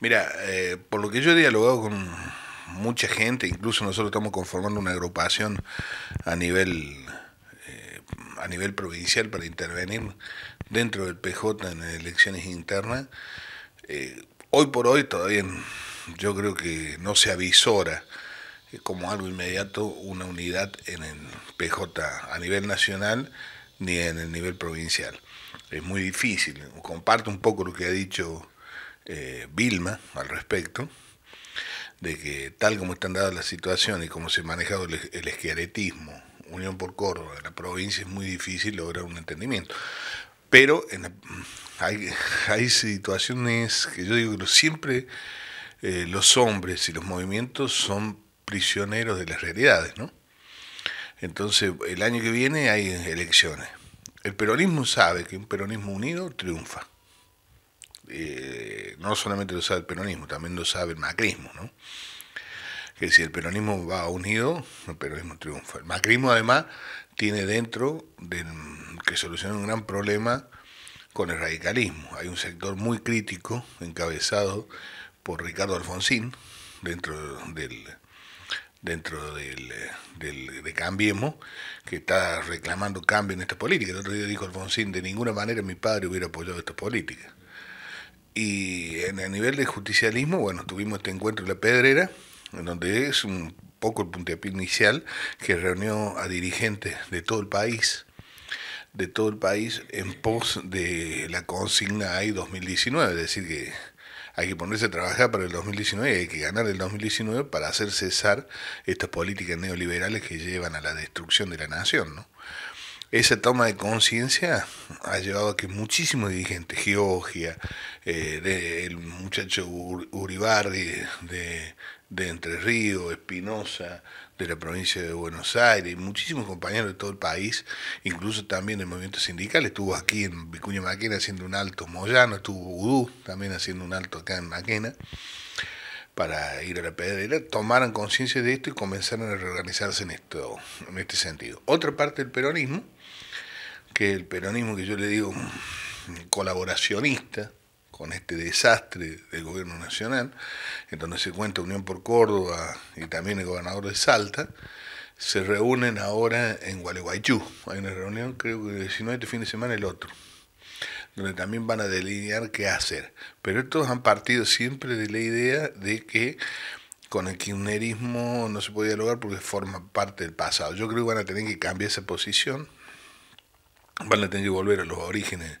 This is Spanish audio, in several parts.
Mira, eh, por lo que yo he dialogado con mucha gente, incluso nosotros estamos conformando una agrupación a nivel eh, a nivel provincial para intervenir dentro del PJ en elecciones internas. Eh, hoy por hoy todavía yo creo que no se avisora como algo inmediato una unidad en el PJ a nivel nacional ni en el nivel provincial. Es muy difícil. Comparto un poco lo que ha dicho eh, Vilma al respecto, de que tal como están dadas las situaciones y como se ha manejado el, el Unión por Córdoba, la provincia, es muy difícil lograr un entendimiento. Pero hay, hay, situaciones que yo digo que siempre eh, los hombres y los movimientos son prisioneros de las realidades, ¿no? Entonces, el año que viene hay elecciones. El peronismo sabe que un peronismo unido triunfa eh, no solamente lo sabe el peronismo, también lo sabe el macrismo, ¿no? Que si el peronismo va unido, el peronismo triunfa. El macrismo además tiene dentro del, que soluciona un gran problema con el radicalismo. Hay un sector muy crítico encabezado por Ricardo Alfonsín dentro del dentro del, del, de Cambiemos, que está reclamando cambio en esta política. El otro día dijo Alfonsín, de ninguna manera mi padre hubiera apoyado estas políticas. Y en el nivel de justicialismo, bueno, tuvimos este encuentro en la Pedrera, en donde es un poco el puntapié inicial que reunió a dirigentes de todo el país, de todo el país en pos de la consigna AI 2019, es decir, que hay que ponerse a trabajar para el 2019 y hay que ganar el 2019 para hacer cesar estas políticas neoliberales que llevan a la destrucción de la nación, ¿no? Esa toma de conciencia ha llevado a que muchísimos dirigentes, Georgia, eh, el muchacho Uribardi de, Entre Ríos, Espinosa, de la provincia de Buenos Aires, muchísimos compañeros de todo el país, incluso también el movimiento sindical, estuvo aquí en Vicuña Maquena haciendo un alto Moyano, estuvo Udú también haciendo un alto acá en Maquena para ir a la pedrera, tomaran conciencia de esto y comenzaran a reorganizarse en, esto, en este sentido. Otra parte del peronismo, que es el peronismo que yo le digo mm, colaboracionista con este desastre del gobierno nacional, en donde se cuenta Unión por Córdoba y también el gobernador de Salta, se reúnen ahora en Gualeguaychú. Hay una reunión, creo que el 19 de este fin de semana, el otro donde también van a delinear qué hacer. Pero estos han partido siempre de la idea de que con el kirchnerismo no se podía lograr porque forma parte del pasado. Yo creo que van a tener que cambiar esa posición, van a tener que volver a los orígenes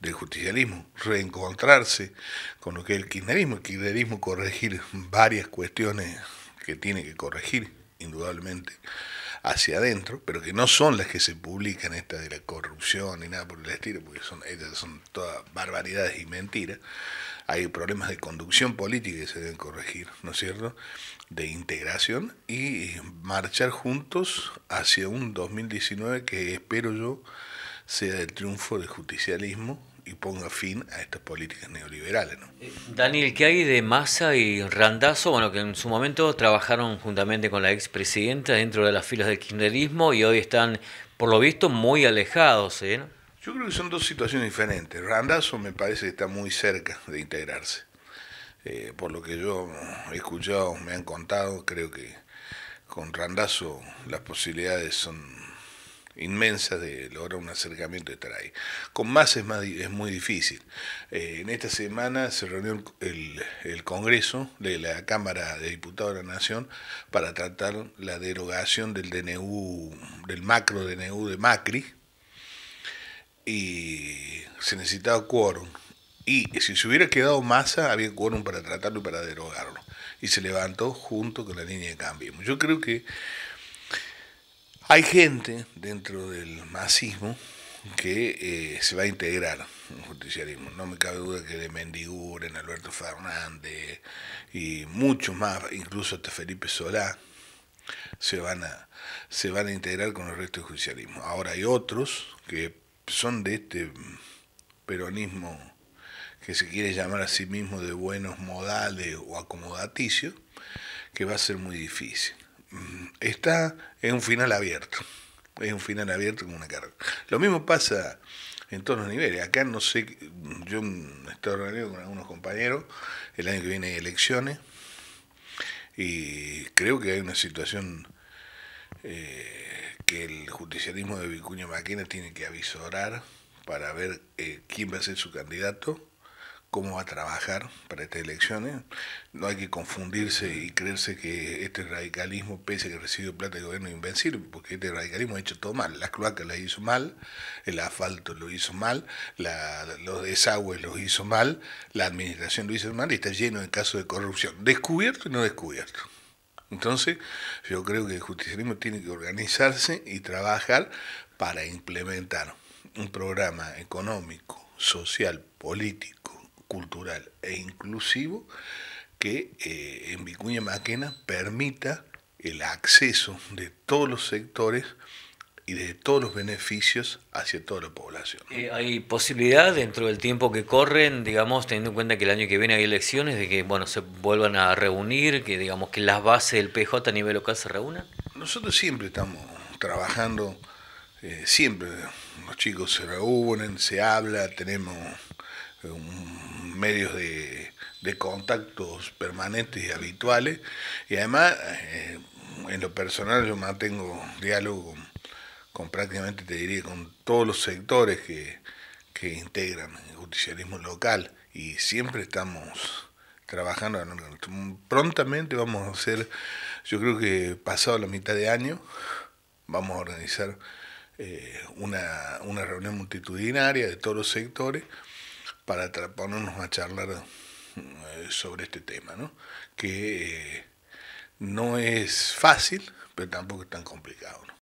del justicialismo, reencontrarse con lo que es el kirchnerismo, el kirchnerismo corregir varias cuestiones que tiene que corregir, indudablemente hacia adentro, pero que no son las que se publican, esta de la corrupción ni nada por el estilo, porque son, ellas son todas barbaridades y mentiras. Hay problemas de conducción política que se deben corregir, ¿no es cierto? De integración y marchar juntos hacia un 2019 que espero yo sea el triunfo del justicialismo, y ponga fin a estas políticas neoliberales. ¿no? Eh, Daniel, ¿qué hay de Massa y Randazzo? Bueno, que en su momento trabajaron juntamente con la expresidenta dentro de las filas del kirchnerismo y hoy están, por lo visto, muy alejados. ¿eh? Yo creo que son dos situaciones diferentes. Randazzo me parece que está muy cerca de integrarse. Eh, por lo que yo he escuchado, me han contado, creo que con Randazzo las posibilidades son inmensa de lograr un acercamiento de estar ahí. Con más es, más, es muy difícil. Eh, en esta semana se reunió el, el, Congreso de la Cámara de Diputados de la Nación para tratar la derogación del DNU, del macro DNU de Macri, y se necesitaba quórum. Y si se hubiera quedado masa, había quórum para tratarlo y para derogarlo. Y se levantó junto con la línea de cambio. Yo creo que hay gente dentro del masismo que eh, se va a integrar en justicialismo. No me cabe duda que de Mendiguren, Alberto Fernández y muchos más, incluso hasta Felipe Solá, se van a, se van a integrar con el resto del judicialismo. Ahora hay otros que son de este peronismo que se quiere llamar a sí mismo de buenos modales o acomodaticios, que va a ser muy difícil está en un final abierto. Es un final abierto con una carga. Lo mismo pasa en todos los niveles. Acá no sé, yo estoy reunido con algunos compañeros, el año que viene hay elecciones, y creo que hay una situación eh, que el justicialismo de Vicuña Maquena tiene que avisorar para ver eh, quién va a ser su candidato cómo va a trabajar para estas elecciones. No hay que confundirse y creerse que este radicalismo, pese a que recibió plata del gobierno, es invencible, porque este radicalismo ha hecho todo mal. Las cloacas las hizo mal, el asfalto lo hizo mal, los desagües los hizo mal, la administración lo hizo mal y está lleno de casos de corrupción, descubierto y no descubierto. Entonces, yo creo que el justicialismo tiene que organizarse y trabajar para implementar un programa económico, social, político, cultural e inclusivo que eh, en Vicuña Maquena permita el acceso de todos los sectores y de todos los beneficios hacia toda la población. Eh, ¿Hay posibilidad dentro del tiempo que corren, digamos, teniendo en cuenta que el año que viene hay elecciones, de que bueno se vuelvan a reunir, que digamos que las bases del PJ a nivel local se reúnan? Nosotros siempre estamos trabajando, eh, siempre los chicos se reúnen, se habla, tenemos un medios de, contactos permanentes y habituales. Y además, eh, en lo personal, yo mantengo diálogo con, prácticamente, te diría, con todos los sectores que, integran el justicialismo local. Y siempre estamos trabajando. Prontamente vamos a hacer, yo creo que pasado la mitad de año, vamos a organizar eh, una, una reunión multitudinaria de todos los sectores para ponernos a charlar eh, sobre este tema, ¿no? que eh, no es fácil, pero tampoco es tan complicado. ¿no?